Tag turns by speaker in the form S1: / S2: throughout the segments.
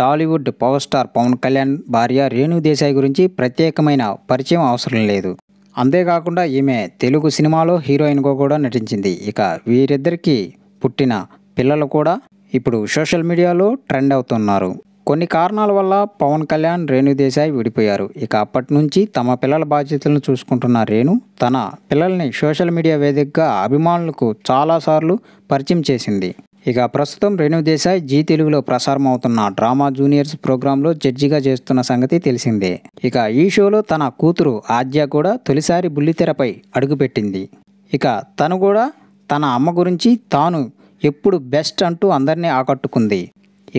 S1: Tollywood power star Pawan Kalyan భార్య రేణు దేశాయ్ గురించి ప్రత్యేకమైన పరిచయం అవసరం లేదు అంతేకాకుండా ఈమె తెలుగు సినిమాలో హీరోయిన్గా కూడా నటించింది ఇక వీరిద్దరికీ పుట్టిన పిల్లలు కూడా ఇప్పుడు సోషల్ మీడియాలో ట్రెండ్ అవుతున్నారు కొన్ని కారణాల వల్ల పవన్ కళ్యాణ్ రేణు దేశాయ్ విడిపోయారు ఇక అప్పటి నుంచి తమ పిల్లల బాధ్యతలను చూసుకుంటున్న రేణు తన పిల్లల్ని సోషల్ మీడియా వేదికగా అభిమానులకు చాలాసార్లు పరిచయం చేసింది ఇక ప్రస్తుతం రేణు దేశాయ్ జీ తెలుగులో ప్రసారం అవుతున్న డ్రామా జూనియర్స్ ప్రోగ్రాంలో జడ్జిగా చేస్తున్న సంగతి తెలిసిందే ఇక ఈ షోలో తన కూతురు ఆద్య కూడా తొలిసారి బుల్లితెరపై అడుగుపెట్టింది ఇక తను కూడా తన అమ్మ గురించి తాను ఎప్పుడు బెస్ట్ అంటూ అందరినీ ఆకట్టుకుంది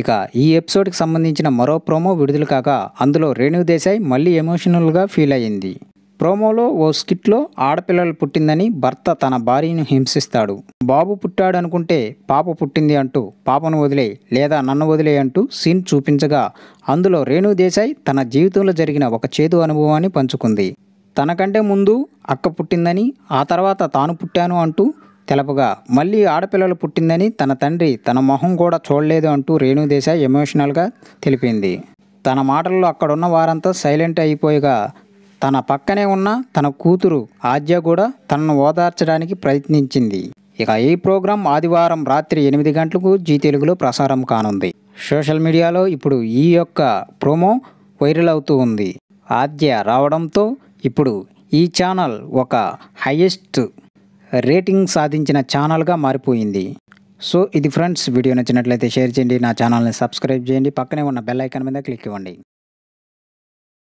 S1: ఇక ఈ ఎపిసోడ్కి సంబంధించిన మరో ప్రోమో విడుదల కాక అందులో రేణు దేశాయ్ మళ్ళీ ఎమోషనల్గా ఫీల్ అయ్యింది ప్రోమోలో ఓ స్కిట్లో ఆడపిల్లలు పుట్టిందని భర్త తన భార్యను హింసిస్తాడు బాబు పుట్టాడు అనుకుంటే పాప పుట్టింది అంటూ పాపను వదిలే లేదా నన్ను వదిలే అంటూ సీన్ చూపించగా అందులో రేణు దేశాయ్ తన జీవితంలో జరిగిన ఒక చేదు అనుభవాన్ని పంచుకుంది తనకంటే ముందు అక్క పుట్టిందని ఆ తర్వాత తాను పుట్టాను అంటూ తెలపగా మళ్ళీ ఆడపిల్లలు పుట్టిందని తన తండ్రి తన మొహం కూడా చూడలేదు అంటూ రేణుదేశాయ్ ఎమోషనల్గా తెలిపింది తన మాటల్లో అక్కడున్న వారంతా సైలెంట్ అయిపోయగా తన పక్కనే ఉన్న తన కూతురు ఆద్య కూడా తనను ఓదార్చడానికి ప్రయత్నించింది ఇక ఈ ప్రోగ్రాం ఆదివారం రాత్రి ఎనిమిది గంటలకు జీ తెలుగులో ప్రసారం కానుంది సోషల్ మీడియాలో ఇప్పుడు ఈ యొక్క ప్రోమో వైరల్ అవుతూ ఉంది ఆద్య రావడంతో ఇప్పుడు ఈ ఛానల్ ఒక హైయెస్ట్ రేటింగ్ సాధించిన ఛానల్గా మారిపోయింది సో ఇది ఫ్రెండ్స్ వీడియో నచ్చినట్లయితే షేర్ చేయండి నా ఛానల్ని సబ్స్క్రైబ్ చేయండి పక్కనే ఉన్న బెల్ ఐకాన్ మీద క్లిక్ ఇవ్వండి